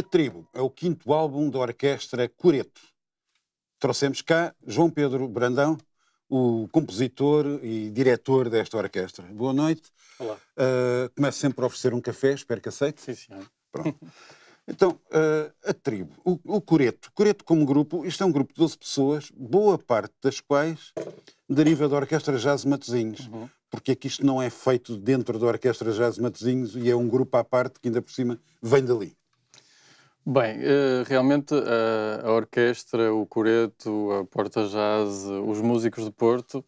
A Tribo é o quinto álbum da orquestra Cureto. Trouxemos cá João Pedro Brandão, o compositor e diretor desta orquestra. Boa noite. Olá. Uh, começo sempre a oferecer um café, espero que aceite. Sim, senhor. Pronto. Então, uh, a tribo, o, o Coreto. Coreto como grupo, isto é um grupo de 12 pessoas, boa parte das quais deriva da Orquestra Jazz Matosinhos. Uhum. Porque aqui é isto não é feito dentro da Orquestra Jazz Matosinhos e é um grupo à parte que ainda por cima vem dali. Bem, eh, realmente a orquestra, o coreto, a Porta Jazz, os músicos do Porto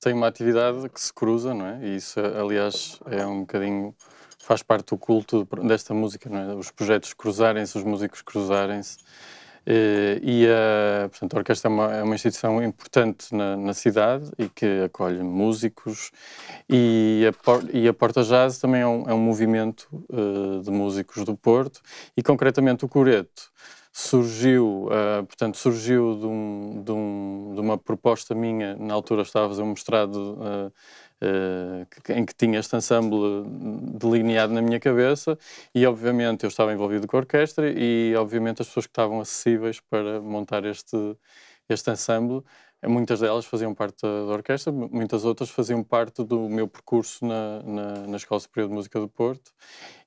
têm uma atividade que se cruza, não é? E isso, aliás, é um bocadinho faz parte do culto desta música, não é? Os projetos cruzarem-se, os músicos cruzarem-se. Eh, e a, portanto, a orquestra é uma, é uma instituição importante na, na, cidade e que acolhe músicos e a, e a Porta Jazz também é um, é um movimento uh, de músicos do Porto e concretamente o Coreto surgiu, uh, portanto, surgiu de, um, de, um, de, uma proposta minha, na altura estava a fazer um mestrado uh, eh, em que tinha este ensemble delineado na minha cabeça e obviamente eu estava envolvido com a orquestra e obviamente as pessoas que estavam acessíveis para montar este este ensemble eh, muitas delas faziam parte da, da orquestra, muitas outras faziam parte do meu percurso na, na, na, Escola Superior de Música do Porto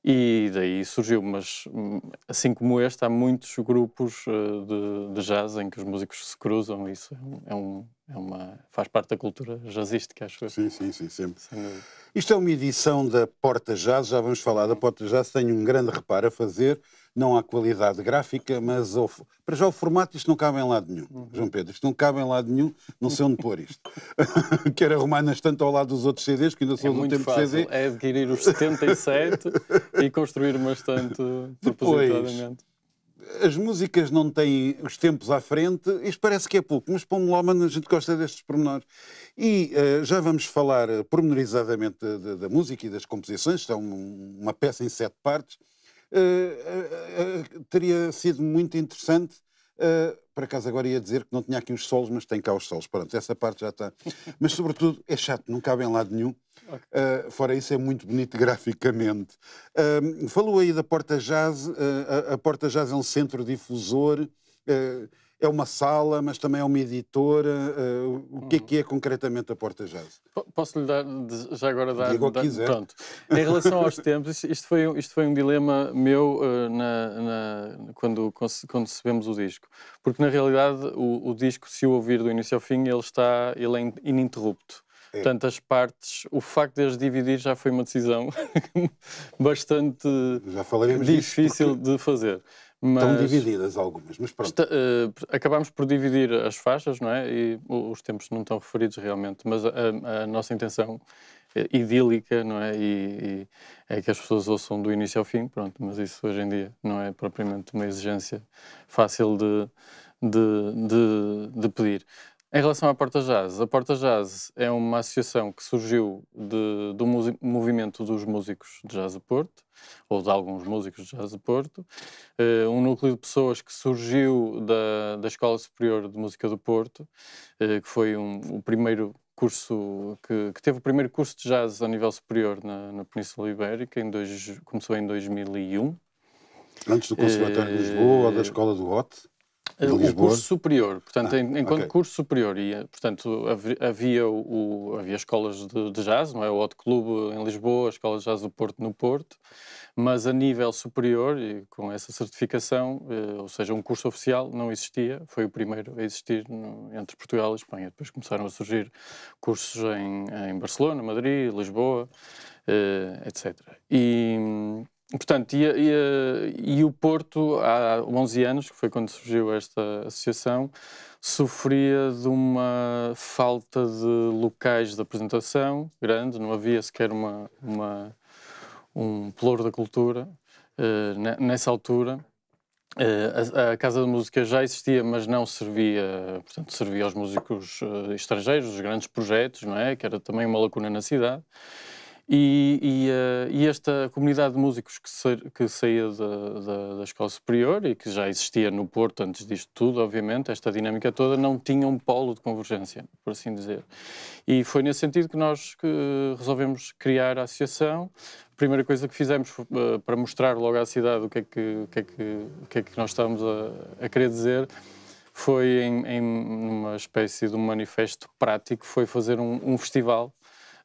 e daí surgiu. Mas hum, assim como este, há muitos grupos eh, de, de jazz em que os músicos se cruzam, isso é, um, é uma, faz parte da cultura jazzística, acho eu. Sim, sim, sim, sempre. Sim. Isto é uma edição da Porta Jazz, já vamos falar da Porta Jazz, tenho um grande reparo a fazer não à qualidade gráfica, mas ao, para já o formato isto não cabe em lado nenhum, uhum. João Pedro, isto não cabe em lado nenhum, não sei onde pôr isto. Quero arrumar na estante ao lado dos outros CDs, que ainda sou é do tempo fácil. CD. É adquirir os 77 e construir uma estante propositadamente as músicas não têm os tempos à frente, isto parece que é pouco, mas para o melómano a gente gosta destes pormenores. E uh, já vamos falar eh, pormenorizadamente da, música e das composições, isto é uma peça em sete partes, eh, eh, eh, teria sido muito interessante. por acaso agora ia dizer que não tinha aqui os solos, mas tem cá os solos. Pronto, essa parte já está. Mas, sobretudo, é chato, não cabe em lado nenhum. fora isso, é muito bonito graficamente. falou aí da Porta Jazz. a, Porta Jazz é um centro difusor é uma sala, mas também é uma editora. Uh, o que é hum. que é concretamente a Porta Jazz? Posso lhe dar, já agora dar. Digo o que quiser. Pronto. Em relação aos tempos, isto foi, isto foi um dilema meu uh, na, na, quando concebemos o disco. Porque na realidade o, o, disco, se o ouvir do início ao fim, ele, está, ele é ininterrupto. É. partes, o facto de as dividir já foi uma decisão bastante difícil porque... de fazer. Mas Estão divididas algumas, mas pronto. Está, uh, eh, acabámos por dividir as faixas, não é? E os tempos não estão referidos realmente, mas a, a nossa intenção eh, idílica, não é? E, e, é que as pessoas ouçam do início ao fim, pronto, mas isso hoje em dia não é propriamente uma exigência fácil de, de, de, de pedir. Em relação à Porta Jazz, a Porta Jazz é uma associação que surgiu de, do movimento dos músicos de jazz do Porto, ou de alguns músicos de jazz do Porto, uh, um núcleo de pessoas que surgiu da, da Escola Superior de Música do Porto, uh, que foi um, o primeiro curso, que, que, teve o primeiro curso de jazz a nível superior na, na Península Ibérica, em dois, começou em 2001. Antes do Conservatório eh, de Lisboa, ou da Escola do Hot o curso superior, portanto, ah, enquanto okay. curso superior, e, eh, portanto, havia, o, havia escolas de, de, jazz, não é? o Hot Club em Lisboa, a Escola de Jazz do Porto no Porto, mas a nível superior, e com essa certificação, eh, ou seja, um curso oficial não existia, foi o primeiro a existir no, entre Portugal e Espanha. Depois começaram a surgir cursos em, em Barcelona, Madrid, Lisboa, eh, etc. E hum, Portanto, e, e, e, o Porto, há 11 anos, que foi quando surgiu esta associação, sofria de uma falta de locais de apresentação grande, não havia sequer uma, uma um pelouro da cultura eh, nessa altura. Eh, a, a, Casa de Música já existia, mas não servia, portanto, servia aos músicos eh, estrangeiros, os grandes projetos, não é? Que era também uma lacuna na cidade. E, e, uh, e, esta comunidade de músicos que, sa que saía da, da, da, Escola Superior e que já existia no Porto antes disto tudo, obviamente, esta dinâmica toda, não tinha um polo de convergência, por assim dizer. E foi nesse sentido que nós que resolvemos criar a associação. A primeira coisa que fizemos foi, uh, para mostrar logo à cidade o que é que, o que, é que, que, é que nós estávamos a, a querer dizer foi em, em uma espécie de um manifesto prático, foi fazer um, um festival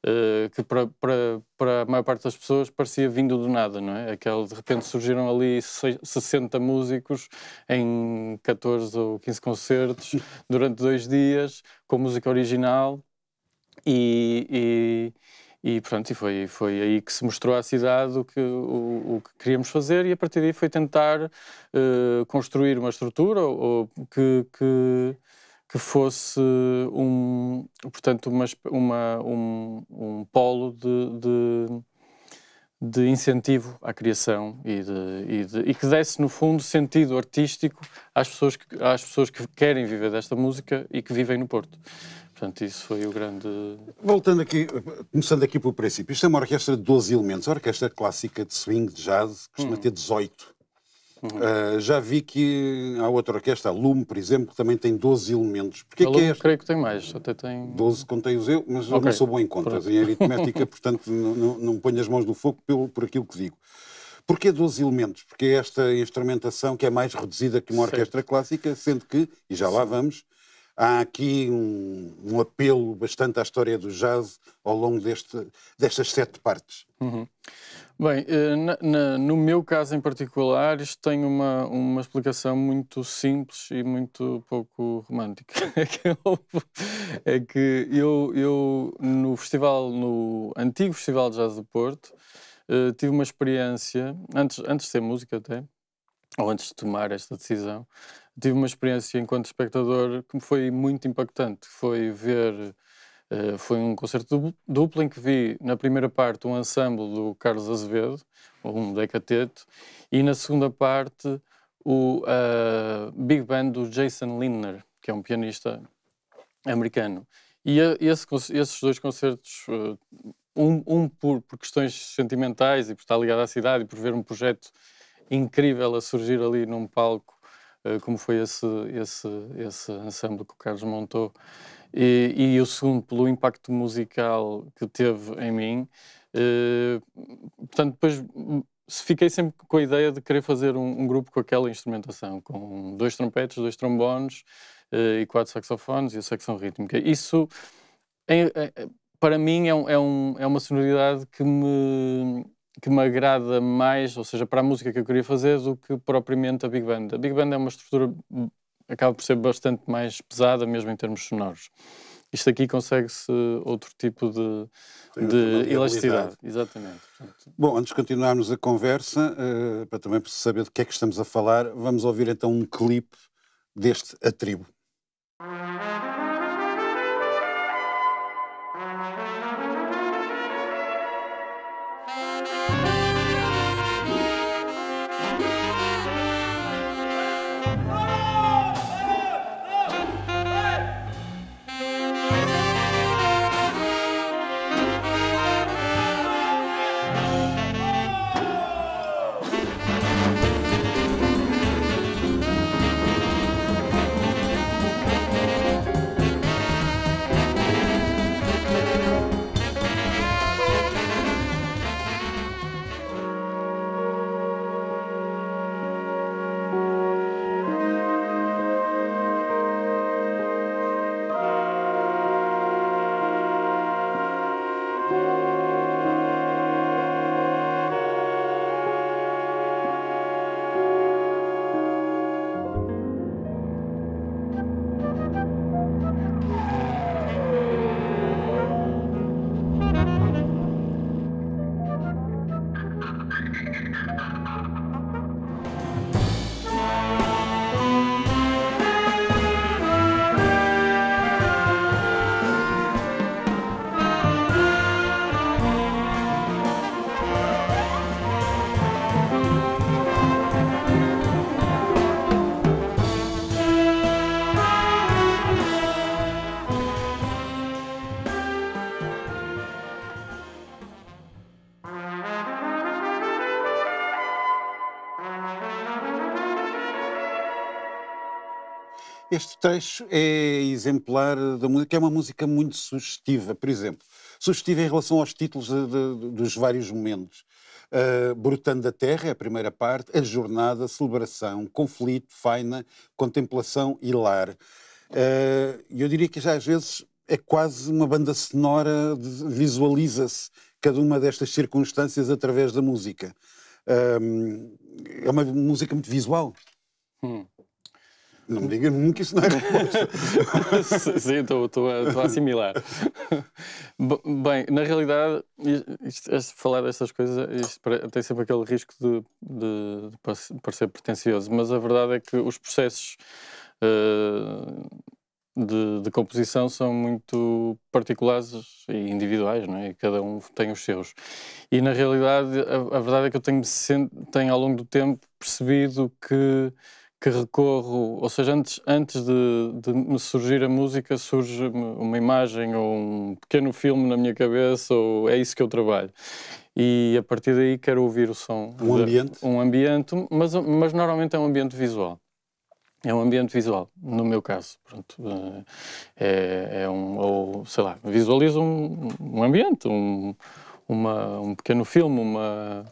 eh, que para, para, para a maior parte das pessoas parecia vindo do nada, não é? Aquele, de repente surgiram ali 60 músicos em 14 ou 15 concertos durante dois dias, com música original e, e, e pronto, e foi, foi aí que se mostrou à cidade o que, o, o que queríamos fazer e a partir daí foi tentar uh, construir uma estrutura ou, ou que, que que fosse um, portanto, uma, uma um, um polo de, de, de, incentivo à criação e, de, e, de, e, que desse, no fundo, sentido artístico às pessoas, que, às pessoas que querem viver desta música e que vivem no Porto. Portanto, isso foi o grande. Voltando aqui, começando aqui pelo princípio, isto é uma orquestra de 12 elementos, a orquestra clássica de swing, de jazz, costuma hum. ter 18. Uhum. Uh, já vi que há outra orquestra, a Lume, por exemplo, que também tem 12 elementos. Porquê a Lume, que é este? creio que tem mais, até tem... 12 contei os eu, mas okay. eu não sou bom em contas, Pronto. em aritmética, portanto não, não, não ponho as mãos no fogo pelo, por aquilo que digo. Porquê 12 elementos? Porque é esta instrumentação que é mais reduzida que uma orquestra clássica, sendo que, e já lá vamos, há aqui um, um, apelo bastante à história do jazz ao longo deste, destas sete partes. Uhum. Bem, eh, na, na, no meu caso em particular, isto tem uma, uma explicação muito simples e muito pouco romântica. É, é que eu, eu no festival, no antigo Festival de Jazz do Porto, eh, tive uma experiência, antes, antes de ser música até, ou antes de tomar esta decisão, tive uma experiência enquanto espectador que me foi muito impactante. Foi ver eh, foi um concerto duplo em que vi, na primeira parte, um ensemble do Carlos Azevedo, um decateto, e na segunda parte, o uh, Big Band do Jason Lindner, que é um pianista americano. E a, eh, esse, esses dois concertos, um, um por, por, questões sentimentais e por estar ligado à cidade e por ver um projeto incrível a surgir ali num palco, como foi esse, esse, esse ensemble que o Carlos montou, e, e o segundo, pelo impacto musical que teve em mim. Uh, portanto, depois hum, fiquei sempre com a ideia de querer fazer um, um grupo com aquela instrumentação, com dois trompetes, dois trombones uh, e quatro saxofones e a secção rítmica. Isso, é, para mim, é, um, é um, é, uma sonoridade que me, que me agrada mais, ou seja, para a música que eu queria fazer, do que propriamente a Big Band. A Big Band é uma estrutura acaba por ser bastante mais pesada, mesmo em termos sonoros. Isto aqui consegue-se outro tipo de, de elasticidade. Exatamente. Bom, antes de continuarmos a conversa, uh, para também saber do que é que estamos a falar, vamos ouvir então um clipe deste A Tribo. trecho é exemplar da música, é uma música muito sugestiva, por exemplo, sugestiva em relação aos títulos de, de, dos vários momentos. Uh, ah, Brutando da Terra é a primeira parte, a jornada, celebração, conflito, faina, contemplação e lar. Uh, eu diria que já às vezes é quase uma banda sonora, visualiza-se cada uma destas circunstâncias através da música. Uh, é uma música muito visual. Hum. Não me diga nunca isso não é resposta. Sim, estou, estou, a, estou a assimilar. Bem, na realidade, isto, isto, falar destas coisas tem sempre aquele risco de, de, de, parecer pretencioso, mas a verdade é que os processos uh, de, de, composição são muito particulares e individuais, não é? E cada um tem os seus. E na realidade, a, a verdade é que eu tenho, tenho ao longo do tempo percebido que que recorro, ou seja, antes, antes de, de me surgir a música, surge uma imagem ou um pequeno filme na minha cabeça, ou é isso que eu trabalho. E a partir daí quero ouvir o som. Um ambiente? Um ambiente, mas, mas normalmente é um ambiente visual. É um ambiente visual, no meu caso. Pronto, eh, é, é um, ou sei lá, visualizo um, um ambiente, um, uma, um pequeno filme, uma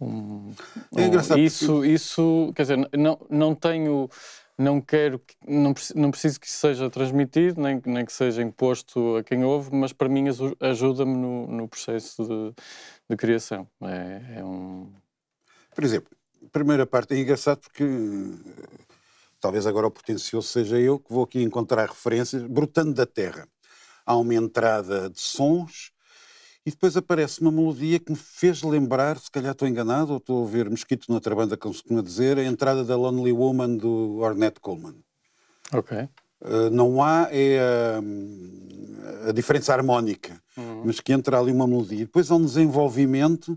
um, é engraçado. Um, isso, isso, quer dizer, não, não tenho não quero, não, não preciso que isso seja transmitido, nem, nem que seja imposto a quem ouve, mas para mim ajuda-me no, no processo de, de criação. É, é, um... Por exemplo, primeira parte é engraçado porque eh, talvez agora o potencioso seja eu que vou aqui encontrar referências, brotando da terra. Há uma entrada de sons e depois aparece uma melodia que me fez lembrar, se calhar estou enganado, ou estou a ouvir Mosquito noutra banda, como se costuma dizer, a entrada da Lonely Woman do Ornette Coleman. Ok. Eh, não há é, a, hum, a diferença harmónica, uhum. mas que entra ali uma melodia. Depois há um desenvolvimento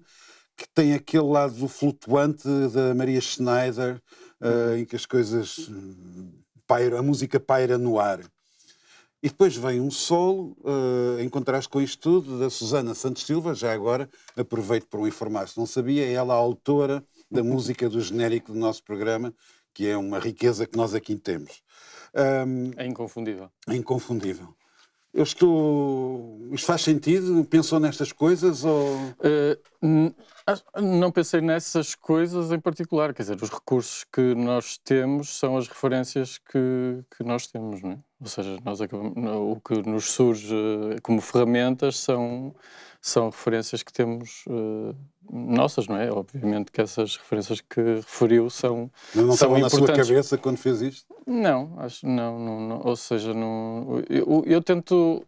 que tem aquele lado flutuante da Maria Schneider, eh, uhum. em que as coisas. Hum, paira, a música paira no ar. E depois vem um solo, uh, em contraste com isto tudo, da Susana Santos Silva, já agora aproveito para o informar se não sabia, é ela a autora da música do genérico do nosso programa, que é uma riqueza que nós aqui temos. Um, é inconfundível. É inconfundível eu estou. Isto faz sentido? Pensou nestas coisas? Ou... Uh, não pensei nessas coisas em particular. Quer dizer, os recursos que nós temos são as referências que, que nós temos, não é? Ou seja, nós acabamos, o que nos surge eh, como ferramentas são são referências que temos uh, nossas, não é? Obviamente que essas referências que referiu são Mas não são estavam na sua cabeça quando fez isto? Não, acho não, não, não ou seja, não, eu, eu tento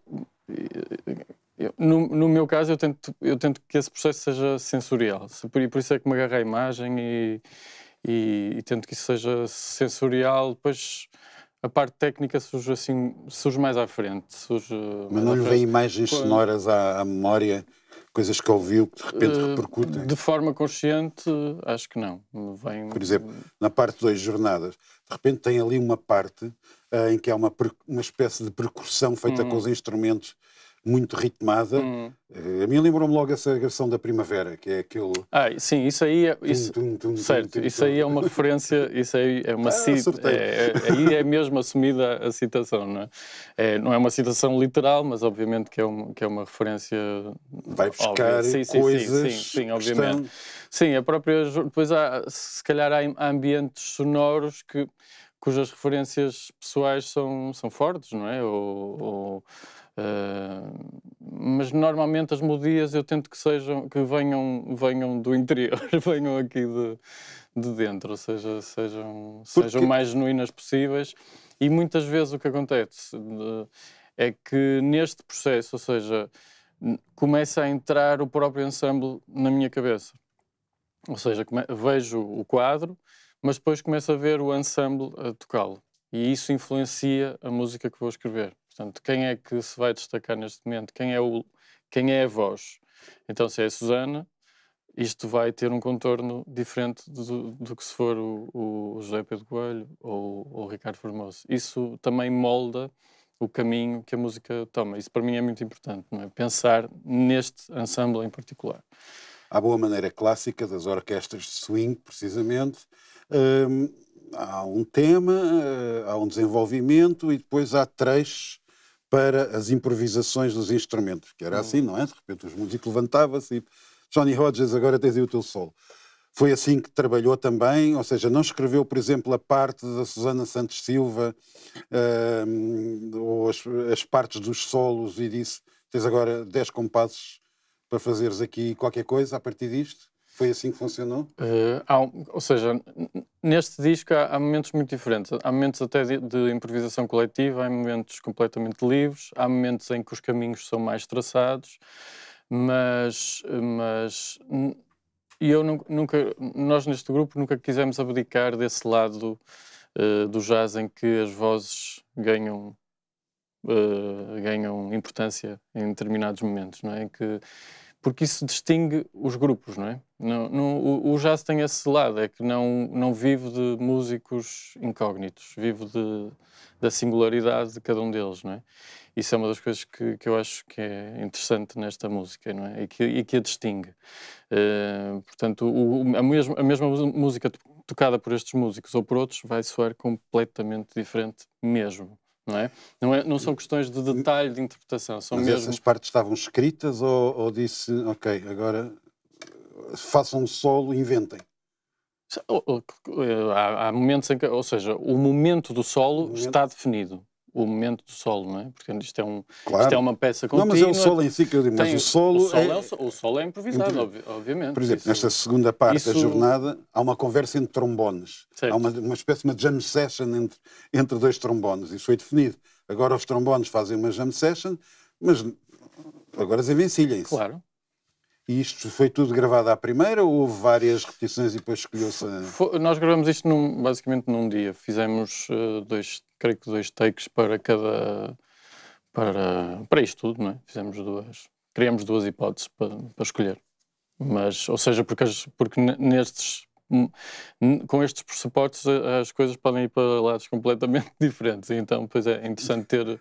eu, no, no, meu caso eu tento eu tento que esse processo seja sensorial, por, por isso é que me agarro à imagem e, e, e tento que isso seja sensorial, depois a parte técnica surge assim, surge mais à frente. Surge Mas não lhe vem imagens Quando... sonoras à, à, memória, coisas que ouviu que de repente uh, repercutem? De forma consciente, acho que não. Vem... Por exemplo, na parte 2, Jornadas, de repente tem ali uma parte uh, em que há uma, uma espécie de percussão feita uhum. com hum. os instrumentos muito ritmada. Hum. Eh, a mim lembrou-me logo essa agressão da primavera, que é aquele. Ah, sim, isso aí é. Isso, tum, tum, tum, certo, isso aí é uma referência, isso aí é uma ah, cita. É, é, aí é mesmo assumida a citação, não é? é? Não é uma citação literal, mas obviamente que é, um, que é uma referência. Vai buscar sim, sim, sim Sim, sim, sim obviamente. Estão... Sim, a própria. Depois há, se calhar há ambientes sonoros que cujas referências pessoais são, são fortes, não é? Ou, ou ah, mas normalmente as melodias eu tento que sejam que venham venham do interior, venham aqui de, de dentro, ou seja, sejam Porque... sejam mais genuínas possíveis. E muitas vezes o que acontece ah, é que neste processo, ou seja, começa a entrar o próprio ensemble na minha cabeça. Ou seja, vejo o quadro, mas depois começo a ver o ensemble a tocá-lo. E isso influencia a música que vou escrever. Portanto, quem é que se vai destacar neste momento? Quem é, o, quem é a voz? Então, se é a Susana, isto vai ter um contorno diferente do, do que se for o, o, José Pedro Coelho ou, ou o Ricardo Formoso. Isso também molda o caminho que a música toma. Isso para mim é muito importante, não é? Pensar neste ensemble em particular. À boa maneira clássica das orquestras de swing, precisamente, hum, há um tema, eh, há um desenvolvimento e depois há trechos para as improvisações dos instrumentos, que era hum. assim, não é? De repente os músicos levantavam-se e Johnny Rogers, agora tens aí o teu solo. Foi assim que trabalhou também, ou seja, não escreveu, por exemplo, a parte da Susana Santos Silva uh, ou as, as, partes dos solos e disse: tens agora 10 compassos para fazeres aqui qualquer coisa a partir disto. Foi assim que funcionou? Uh, há, ou seja, neste disco há, há, momentos muito diferentes. Há momentos até de, de, improvisação coletiva, há momentos completamente livres, há momentos em que os caminhos são mais traçados, mas, mas eu nunca, nós neste grupo nunca quisemos abdicar desse lado uh, do jazz em que as vozes ganham Uh, ganham importância em determinados momentos, não é? Em que porque isso distingue os grupos, não é? Não, não, o, o, jazz tem esse lado, é que não, não vive de músicos incógnitos, vive de, da singularidade de cada um deles, não é? Isso é uma das coisas que, que eu acho que é interessante nesta música, não é? E que, e que a distingue. Uh, portanto, o, a, mesma, a mesma música tocada por estes músicos ou por outros vai soar completamente diferente mesmo. Não, é? Não, é, não, são questões de detalhe de interpretação. São Mas mesmo... essas partes estavam escritas ou, ou disse, ok, agora façam solo e inventem? Há, há, momentos em que, ou seja, o momento do solo momento... está definido o momento do solo, não é? Porque isto é, um, claro. isto é uma peça contínua. Não, mas é o solo em si que eu digo, mas o solo, o solo é... é... é improvisado, obviamente. Por exemplo, isso, nesta segunda parte isso... da jornada há uma conversa entre trombones. Certo. Há uma, uma espécie de jam session entre, entre dois trombones. Isso foi definido. Agora os trombones fazem uma jam session, mas agora as é se. Claro. E isto foi tudo gravado à primeira ou houve várias repetições e depois escolheu-se? A... Nós gravamos isto num, basicamente num dia. Fizemos uh, dois, creio que dois takes para cada. para, para isto tudo, não é? Fizemos duas. Criamos duas hipóteses para, para escolher. Mas, ou seja, porque, as, porque nestes. Hum, com estes pressupostos, eh, as coisas podem ir para lados completamente diferentes. Então, pois é, é interessante ter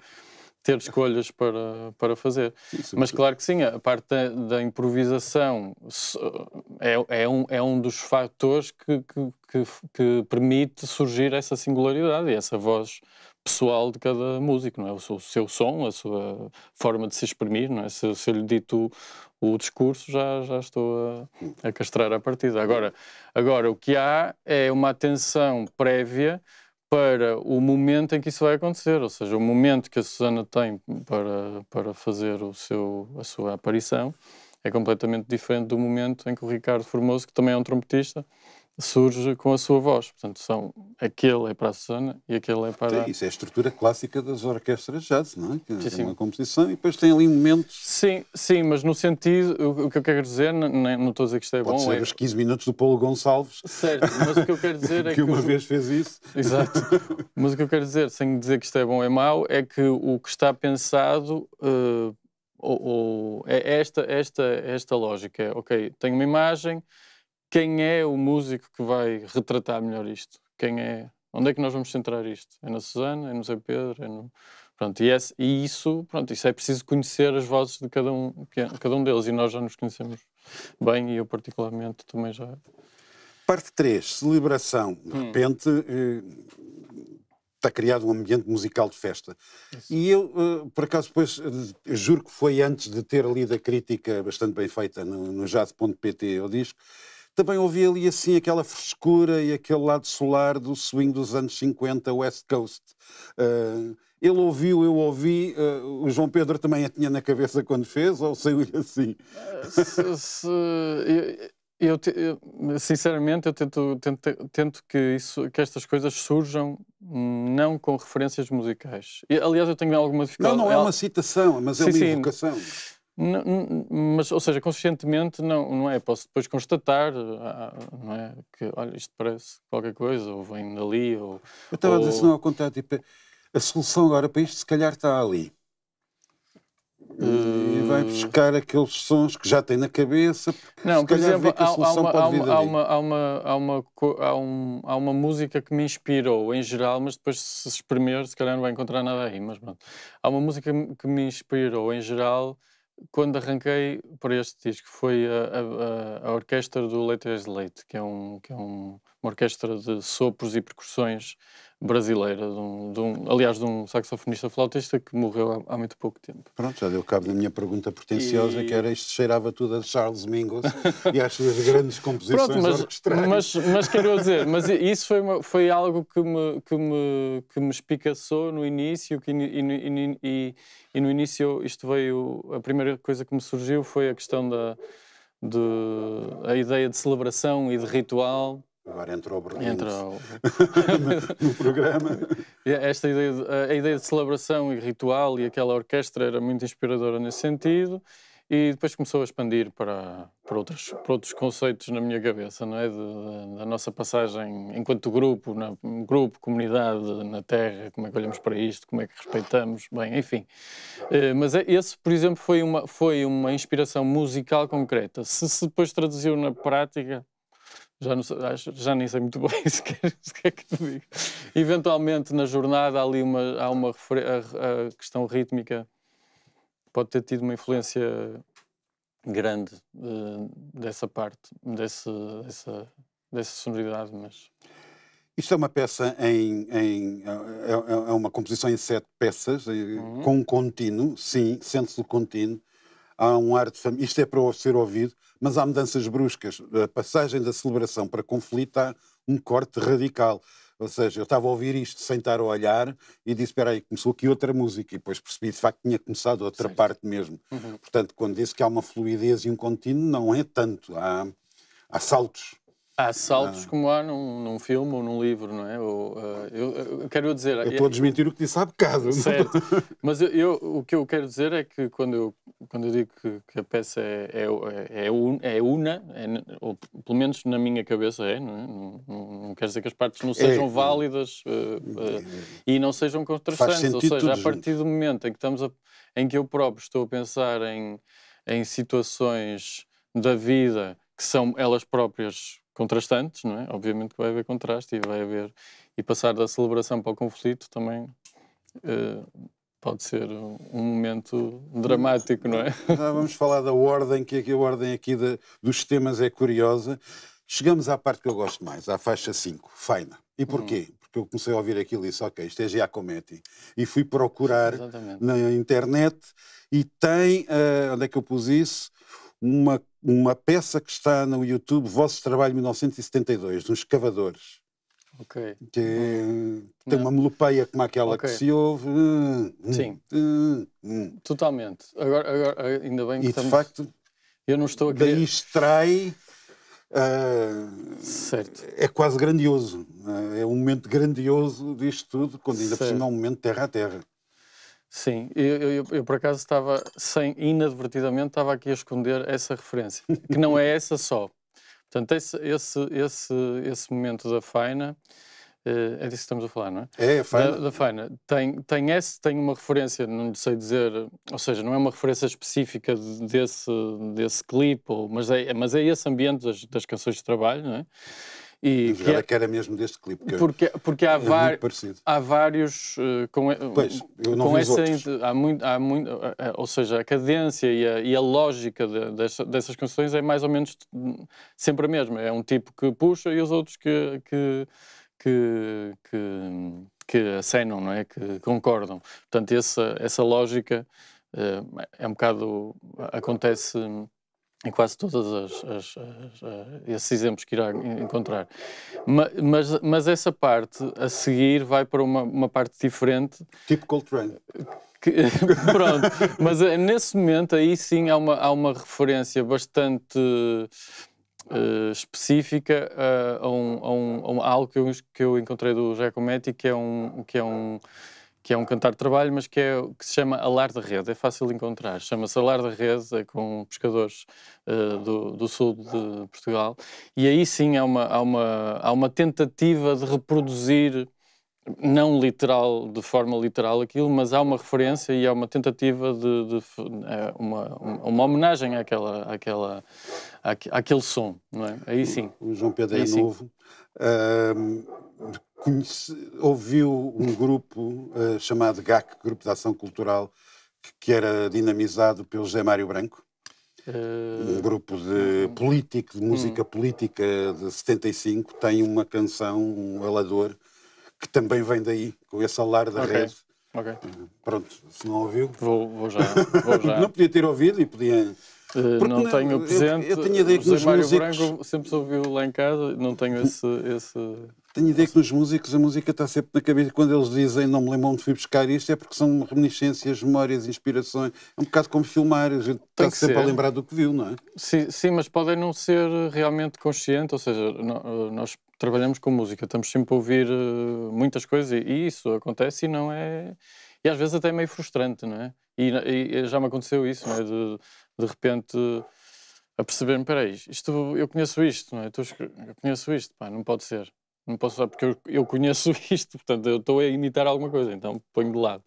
ter escolhas para, para fazer. Sim, é Mas claro que sim, a parte da, improvisação é, é, um, é um dos fatores que, que, que, permite surgir essa singularidade e essa voz pessoal de cada músico, não é? O seu, o seu som, a sua forma de se exprimir, não é? Se, se eu lhe dito o, o discurso, já, já estou a, a castrar a partida. Agora, agora, o que há é uma atenção prévia para o momento em que isso vai acontecer, ou seja, o momento que a Susana tem para, para fazer o seu, a sua aparição é completamente diferente do momento em que o Ricardo Formoso, que também é um trompetista, surge com a sua voz. Portanto, são aquele é para a Susana e aquele é para. Sim, isso é a estrutura clássica das orquestras jazz, não é? Que sim, sim. uma composição e depois tem ali momentos. Sim, sim, mas no sentido, o que eu quero dizer, não, não estou a dizer que isto é Pode bom. Ser é... os 15 minutos do Paulo Gonçalves. Certo, mas o que eu quero dizer é que. que uma vez fez isso. Exato. Mas o que eu quero dizer, sem dizer que isto é bom ou é mau, é que o que está pensado. Uh, ou, ou, é esta, esta, esta lógica, ok, tenho uma imagem, quem é o músico que vai retratar melhor isto? Quem é? Onde é que nós vamos centrar isto? É na Susana? É no Zé Pedro? É no... Pronto, e, e, isso, pronto, isso é preciso conhecer as vozes de cada um, é- cada um deles e nós já nos conhecemos bem e eu particularmente também já. Parte 3, celebração. De hum. repente eh, está criado um ambiente musical de festa. Isso. E eu, eh, por acaso, depois, eh, juro que foi antes de ter lido a crítica bastante bem feita no, no jazz.pt ao disco, também ouvi ali assim aquela frescura e aquele lado solar do swing dos anos 50, West Coast. Uh, ele ouviu, eu ouvi, uh, o João Pedro também a tinha na cabeça quando fez, ou saiu-lhe assim? Ah, se, se, eu, eu, sinceramente, eu tento, tento, tento que, isso, que estas coisas surjam não com referências musicais. E, aliás, eu tenho alguma dificuldade. Não, não é uma citação, mas é sim, uma invocação. Sim mas, ou seja, conscientemente não, não é. Posso depois constatar ah, não é, que, olha, isto parece qualquer coisa, ou vem dali, ou... Eu estava ou... a dizer, não, ao contrário, tipo, a solução agora para isto se calhar está ali. Uh... E eh, vai buscar aqueles sons que já tem na cabeça. Não, por exemplo, há, uma, há, uma, há, uma, há, uma, há, uma, há uma música que me inspirou em geral, mas depois se espremer, se calhar não vai encontrar nada aí. Mas pronto. Há uma música que me inspirou em geral quando arranquei para este disco foi a, a, a Orquestra do Leite de Leite, que é um, que é um, uma orquestra de sopros e percussões brasileira, de um, de um, aliás, de um saxofonista flautista que morreu há, há, muito pouco tempo. Pronto, já deu cabo da minha pergunta pretenciosa, e... que era isto cheirava tudo a Charles Mingus e às suas grandes composições Pronto, mas, orquestrais. Mas, mas quero dizer, mas isso foi, uma, foi algo que me, que, me, que me espicaçou no início que, e, e, e no início isto veio, a primeira coisa que me surgiu foi a questão da de, a ideia de celebração e de ritual Agora entrou o Berlim entrou... no, programa. Esta ideia de, a ideia de celebração e ritual e aquela orquestra era muito inspiradora nesse sentido e depois começou a expandir para, para, outros, para outros conceitos na minha cabeça, não é? De, de, da nossa passagem enquanto grupo, na, grupo, comunidade, na terra, como é que olhamos para isto, como é que respeitamos, bem, enfim. Eh, mas é, esse, por exemplo, foi uma, foi uma inspiração musical concreta. Se se depois traduziu na prática, já, não, já nem sei muito bem se quer, que te diga. Eventualmente, na jornada, há ali uma, há uma a, a questão rítmica pode ter tido uma influência grande eh, dessa parte, desse, dessa, dessa sonoridade, mas... Isto é uma peça em. em é, é, é uma composição em sete peças, eh, uhum. com um contínuo, sim, sente-se o contínuo há um ar de família. Isto é para ser ouvido, mas há mudanças bruscas. A passagem da celebração para conflito há um corte radical. Ou seja, eu estava a ouvir isto sem estar a olhar e disse: espera aí, começou aqui outra música. E depois percebi de facto que tinha começado outra certo. parte mesmo. Uhum. Portanto, quando disse que há uma fluidez e um contínuo, não é tanto. Há, há saltos. Há saltos ah. como há num, num, filme ou num livro, não é? Ou, uh, eu, eu, quero dizer... Eu é- estou a desmentir o que disse há bocado. É? Certo. Mas eu, eu, o que eu quero dizer é que quando eu, quando eu digo que, que a peça é, é, é, é un, é una, é, ou pelo menos na minha cabeça é, não, é? Não, não, não quer dizer que as partes não sejam válidas uh, e não sejam contrastantes. Ou seja, a partir do momento em que, estamos a, em que eu próprio estou a pensar em, em situações da vida que são elas próprias contrastantes, não é? Obviamente que vai haver contraste e vai haver e passar da celebração para o conflito também uh, pode ser um momento dramático, não é? Não, vamos falar da ordem que aqui, a ordem aqui de, dos temas é curiosa. Chegamos à parte que eu gosto mais, à faixa 5, Faina. E porquê? Hum. Porque eu comecei a ouvir aquilo e disse, ok, isto é Giacometti. E fui procurar Exatamente. na internet e tem, uh, onde é que eu pus isso? uma, uma peça que está no YouTube, Vosso Trabalho 1972, dos escavadores. Okay. Que tem uma melopeia como aquela okay. que se ouve. Hum, Sim. Hum, hum. Totalmente. Agora, agora, ainda bem que e estamos... de facto, eu não estou a querer... daí extrai. Uh, certo. É quase grandioso. Uh, é um momento grandioso disto tudo, quando ainda por cima é um momento terra a terra. Sim, eu, eu, eu, por acaso estava, sem, inadvertidamente, estava aqui a esconder essa referência, que não é essa só. Portanto, esse, esse, esse, esse momento da faina, eh, é disso que estamos a falar, não é? É, a faina. Da, da faina. Tem, tem, esse, tem uma referência, não sei dizer, ou seja, não é uma referência específica desse, desse clipe, ou, mas, é, mas é esse ambiente das, das canções de trabalho, não é? E que é- que era é mesmo deste clipe. porque porque há, é var, há vários. Eh, com, pois, eu não com vi essa, há muito, há muito, eh, eh, Ou seja, a cadência e a, e a lógica de, dessa, dessas canções é mais ou menos sempre a mesma. É um tipo que puxa e os outros que, que, que, que, que acenam, não é? que concordam. Portanto, essa, essa lógica é um bocado. acontece em quase todos eh, esses exemplos que irá encontrar. Mas, mas, essa parte a seguir vai para uma, uma parte diferente. Tipo Coltrane. Que, pronto, mas eh, nesse momento aí sim há uma, há uma referência bastante uh, específica uh, a, um, a, um, a, algo que eu, que eu encontrei do Giacometti, que é um, que é um que é um cantar de trabalho, mas que, é, que se chama Alar da Rede, é fácil de encontrar. Chama-se Alar da Rede, é com pescadores uh, do, do, sul de Portugal. E aí sim há uma, há uma, há uma tentativa de reproduzir, não literal, de forma literal aquilo, mas há uma referência e há uma tentativa de, de, de eh, uma, uma homenagem àquela, àquela, àquele som, não é? Aí sim. O João Pedro é novo. Uh, conhece, ouviu um grupo uh, chamado GAC, Grupo de Ação Cultural, que, que era dinamizado pelo José Mário Branco? Uh... Um grupo de político, de música hum. política de 75, tem uma canção, um alador, que também vem daí, com esse alar da okay. rede. Okay. Eh, pronto, se não ouviu. Vou, vou já. Vou já. não podia ter ouvido e podia porque não tenho presente. Eu, eu tenho ideia que José nos Mário músicos... Branco sempre se ouviu lá em casa, não tenho hum. esse. esse... Tenho ideia que nos músicos a música está sempre na cabeça. Quando eles dizem não me lembro onde fui buscar isto, é porque são reminiscências, memórias, inspirações. É um bocado como filmar, a gente Tem está sempre ser. a lembrar do que viu, não é? Sim, sim, mas podem não ser realmente consciente, ou seja, nós trabalhamos com música, estamos sempre a ouvir eh, muitas coisas e isso acontece e não é. E às vezes até é meio frustrante, não é? E, e já me aconteceu isso, não é? De, de repente a perceber-me, peraí, isto, eu conheço isto, não é? Eu conheço isto, pá, não pode ser. Não posso falar porque eu, eu conheço isto, portanto, eu estou a imitar alguma coisa, então ponho de lado.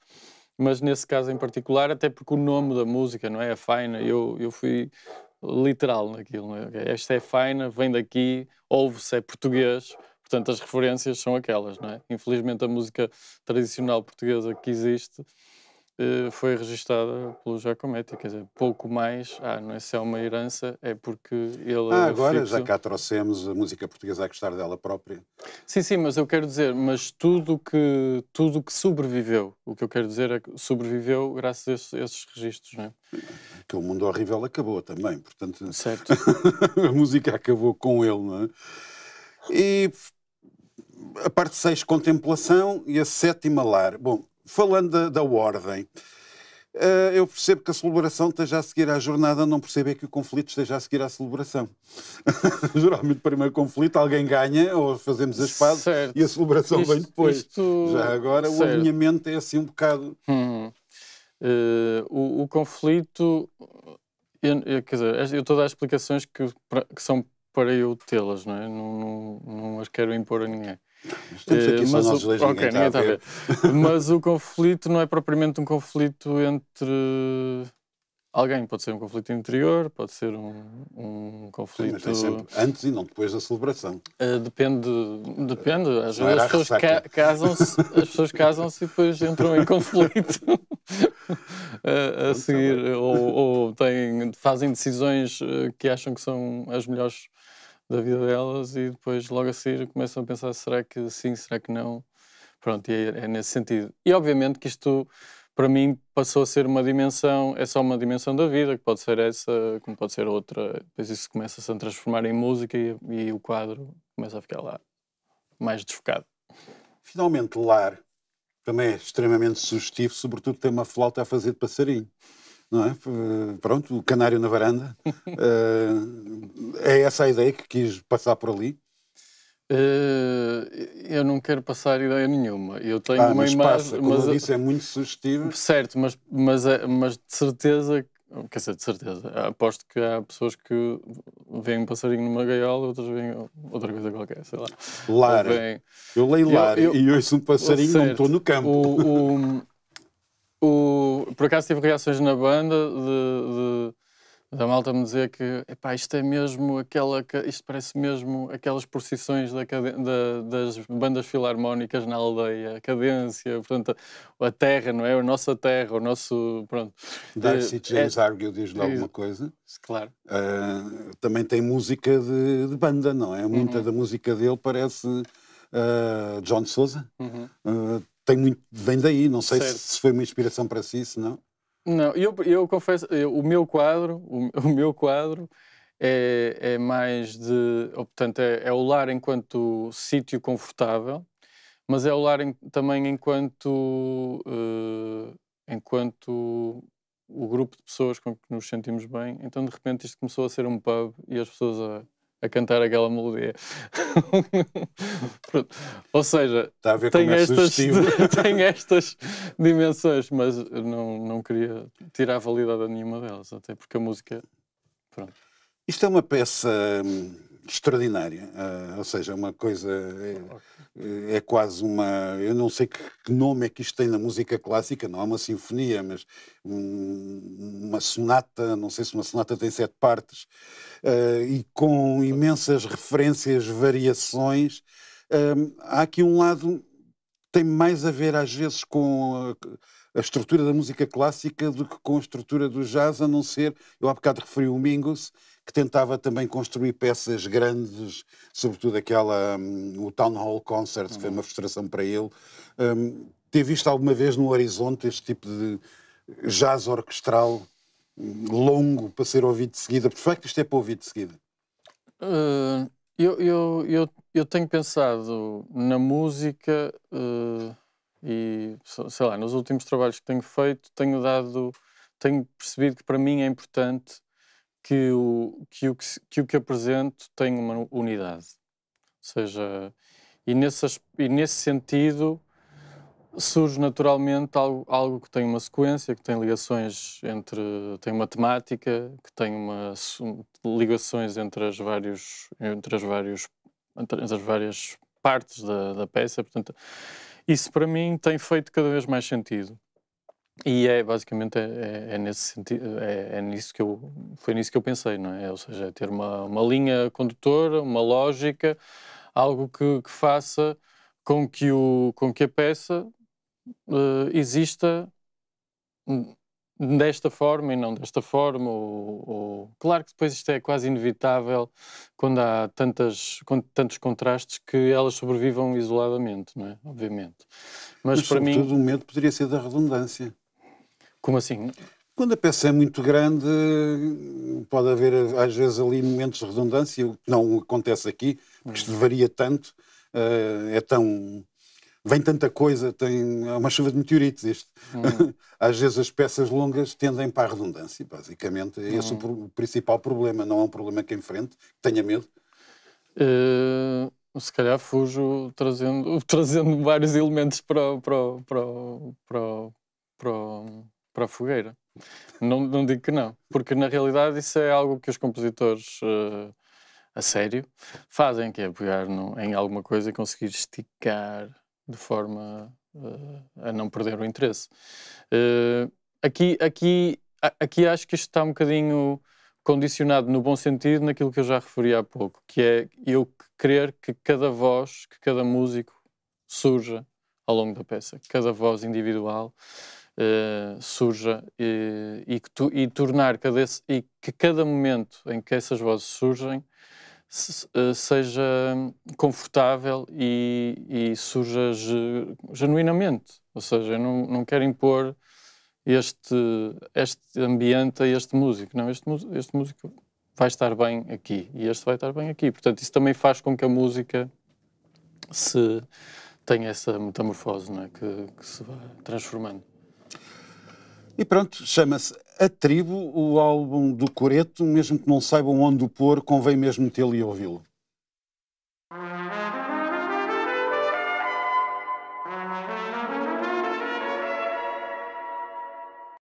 Mas nesse caso em particular, até porque o nome da música, não é? A é Faina, eu, eu fui literal naquilo, é? Esta é Faina, vem daqui, ouve-se, é português, portanto, as referências são aquelas, não é? Infelizmente, a música tradicional portuguesa que existe eh, foi registada pelo Giacometti, quer dizer, pouco mais, ah, não é se é uma herança, é porque ele... Ah, agora fixo... já cá trouxemos a música portuguesa a gostar dela própria. Sim, sim, mas eu quero dizer, mas tudo que, tudo que sobreviveu, o que eu quero dizer é que sobreviveu graças a esses, a esses registros, não é? Que o mundo horrível acabou também, portanto... Certo. a música acabou com ele, não é? E a parte 6, contemplação, e a sétima, lar. Bom, falando da, da ordem, Uh, eu percebo que a celebração esteja a seguir à jornada, não percebo é que o conflito esteja a seguir à celebração. Geralmente, primeiro conflito, alguém ganha, ou fazemos as pazes, e a celebração isto, vem depois. Isto... Já agora, certo. o alinhamento é assim um bocado. Hum. Uh, o, o, conflito. Eu, eu, quer dizer, eu estou a dar explicações que, que são para eu tê-las, não é? Não, não, não as quero impor a ninguém aqui eh, mas o, okay, está Mas o conflito não é propriamente um conflito entre alguém. Pode ser um conflito interior, pode ser um, um conflito. Sim, sempre, antes e não depois da celebração. Uh, depende, depende. Eh, Às vezes as pessoas, ca casam-se, as pessoas casam-se e depois entram em conflito a, tá seguir, ou, ou têm, fazem decisões que acham que são as melhores da vida delas e depois logo a seguir começam a pensar será que sim, será que não? Pronto, e é, é nesse sentido. E obviamente que isto para mim passou a ser uma dimensão, é só uma dimensão da vida, que pode ser essa, como pode ser outra. Depois isso começa-se a transformar em música e, e, o quadro começa a ficar lá mais desfocado. Finalmente, Lar também é extremamente sugestivo, sobretudo tem uma flauta a fazer de passarinho não é? Pronto, o canário na varanda. Eh, é essa a ideia que quis passar por ali? Eh, eu não quero passar ideia nenhuma. Eu tenho ah, uma mas imagem. mas, disse, é muito sugestivo. Certo, mas, mas, eh, mas de certeza. Quer dizer, de certeza. Aposto que há pessoas que veem um passarinho numa gaiola, outras veem outra coisa qualquer, sei lá. Lara. Eu leio Lara eu, eu... e ouço um passarinho, certo, não estou no campo. O, o... O, por acaso tive reações na banda de, de, da malta me dizer que epá, isto é mesmo aquela isto parece mesmo aquelas procissões da, da, das bandas filarmónicas na aldeia, a cadência, portanto a, terra, não é? A nossa terra, o nosso pronto. Darcy de, eh, James é, Argue diz-lhe é, alguma coisa? Claro. Uh, também tem música de, de, banda, não é? Muita uhum. da música dele parece uh, John Sousa. Uhum. Uh, tem muito, vem daí. Não sei se, se, foi uma inspiração para si, se não. Não, eu, eu confesso, eu, o meu quadro, o, o meu quadro é, é, mais de, ou, portanto, é, é, o lar enquanto sítio confortável, mas é o lar em, também enquanto, uh, enquanto o grupo de pessoas com que nos sentimos bem. Então, de repente, isto começou a ser um pub e as pessoas a a cantar aquela melodia. Ou seja, tem é estas, tem estas dimensões, mas não, não queria tirar a validade a nenhuma delas, até porque a música. Pronto. Isto é uma peça hum, extraordinária, uh, ou seja, uma coisa é, é, quase uma, eu não sei que, que, nome é que isto tem na música clássica, não é uma sinfonia, mas um, uma sonata, não sei se uma sonata tem sete partes uh, e com imensas referências, variações. Uh, há aqui um lado tem mais a ver às vezes com a, a, estrutura da música clássica do que com a estrutura do jazz, a não ser, eu há bocado referi o Mingus, que tentava também construir peças grandes, sobretudo aquela, um, o Town Hall Concert, que foi uhum. uma frustração para ele. Um, teve isto alguma vez no horizonte, este tipo de jazz orquestral hum, longo para ser ouvido de seguida? Por facto, isto é para ouvir de seguida? Uh, eu, eu, eu, eu, tenho pensado na música uh, e, sei lá, nos últimos trabalhos que tenho feito, tenho dado, tenho percebido que para mim é importante que o que, o que, o que apresento tem uma unidade. Ou seja, e nesse, e nesse sentido surge naturalmente algo, algo que tem uma sequência, que tem ligações entre. tem uma temática, que tem uma, ligações entre as, vários, entre, as vários, entre as várias partes da, da peça. Portanto, isso para mim tem feito cada vez mais sentido. E é basicamente é, é, é nesse sentido, é, é, nisso que eu foi nisso que eu pensei, não é? Ou seja, é ter uma, uma linha condutora, uma lógica, algo que, que, faça com que o com que a peça uh, exista desta forma e não desta forma. Ou, ou... Claro que depois isto é quase inevitável quando há tantas, quando, tantos contrastes que elas sobrevivam isoladamente, não é? Obviamente. Mas, Mas para mim. todo momento poderia ser da redundância. Como assim? Quando a peça é muito grande, pode haver às vezes ali momentos de redundância, o que não acontece aqui, porque isto varia tanto, eh, é tão. Vem tanta coisa, tem é uma chuva de meteoritos isto. Hum. Às vezes as peças longas tendem para a redundância, basicamente. É esse hum. é o principal problema, não é um problema que enfrente, tenha medo. Uh se calhar fujo trazendo, trazendo vários elementos para, para, para, para, para, para a fogueira. Não, não digo que não, porque na realidade isso é algo que os compositores uh, a sério fazem, que é pegar no, em alguma coisa e conseguir esticar de forma uh, a não perder o interesse. Uh, aqui, aqui, aqui acho que isto está um bocadinho condicionado no bom sentido naquilo que eu já referi há pouco, que é eu querer que cada voz, que cada músico surja ao longo da peça, cada voz individual eh, surja e, eh, e, que tu, e tornar cada esse, e que cada momento em que essas vozes surgem se, uh, seja confortável e, e surja genuinamente. Ou seja, eu não, não quero impor este, este ambiente a este músico. Não, este, este músico vai estar bem aqui e este vai estar bem aqui. Portanto, isso também faz com que a música se tenha essa metamorfose não é? que, que se vai transformando. E pronto, chama-se A Tribo, o álbum do Coreto, mesmo que não saibam onde o pôr, convém mesmo tê-lo e ouvi-lo.